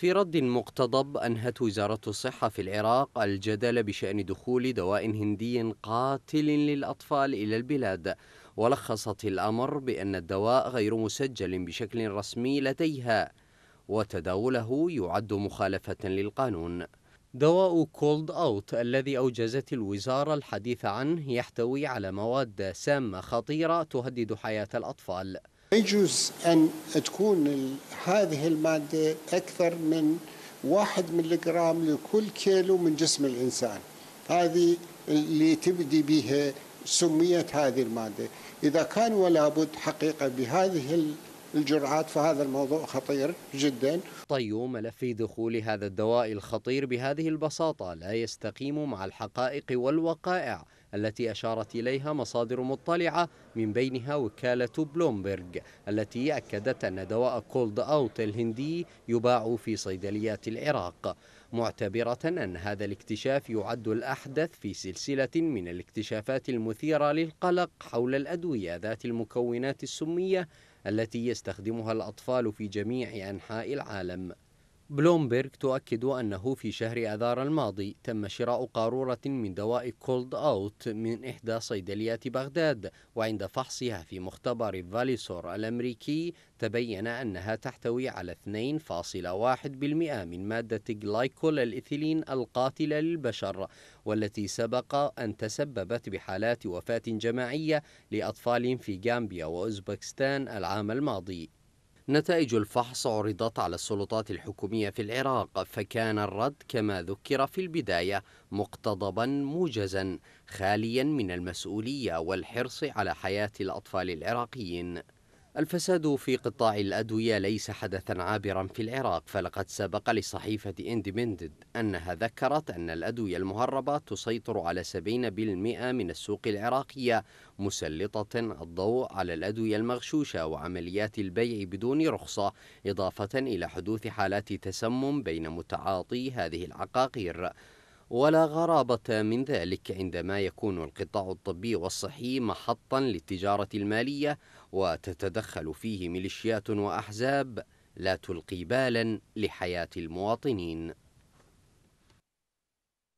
في رد مقتضب أنهت وزارة الصحة في العراق الجدل بشأن دخول دواء هندي قاتل للأطفال إلى البلاد ولخصت الأمر بأن الدواء غير مسجل بشكل رسمي لديها وتداوله يعد مخالفة للقانون دواء كولد أوت الذي أوجزت الوزارة الحديث عنه يحتوي على مواد سامة خطيرة تهدد حياة الأطفال يجوز أن تكون هذه المادة أكثر من واحد ملغرام لكل كيلو من جسم الإنسان هذه اللي تبدي بها سميت هذه المادة إذا كان ولا بد حقيقة بهذه الجرعات فهذا الموضوع خطير جدا طي ملف دخول هذا الدواء الخطير بهذه البساطة لا يستقيم مع الحقائق والوقائع التي أشارت إليها مصادر مطلعة من بينها وكالة بلومبرغ التي أكدت أن دواء كولد أوت الهندي يباع في صيدليات العراق معتبرة أن هذا الاكتشاف يعد الأحدث في سلسلة من الاكتشافات المثيرة للقلق حول الأدوية ذات المكونات السمية التي يستخدمها الأطفال في جميع أنحاء العالم بلومبرغ تؤكد أنه في شهر آذار الماضي تم شراء قارورة من دواء كولد أوت من إحدى صيدليات بغداد وعند فحصها في مختبر فاليسور الأمريكي تبين أنها تحتوي على 2.1% من مادة جلايكول الإثيلين القاتلة للبشر والتي سبق أن تسببت بحالات وفاة جماعية لأطفال في غامبيا وأوزبكستان العام الماضي نتائج الفحص عرضت على السلطات الحكومية في العراق فكان الرد كما ذكر في البداية مقتضبا موجزا خاليا من المسؤولية والحرص على حياة الأطفال العراقيين الفساد في قطاع الأدوية ليس حدثا عابرا في العراق فلقد سبق لصحيفة اندبندد أنها ذكرت أن الأدوية المهربة تسيطر على 70% من السوق العراقية مسلطة الضوء على الأدوية المغشوشة وعمليات البيع بدون رخصة إضافة إلى حدوث حالات تسمم بين متعاطي هذه العقاقير ولا غرابة من ذلك عندما يكون القطاع الطبي والصحي محطا للتجارة المالية وتتدخل فيه ميليشيات وأحزاب لا تلقي بالا لحياة المواطنين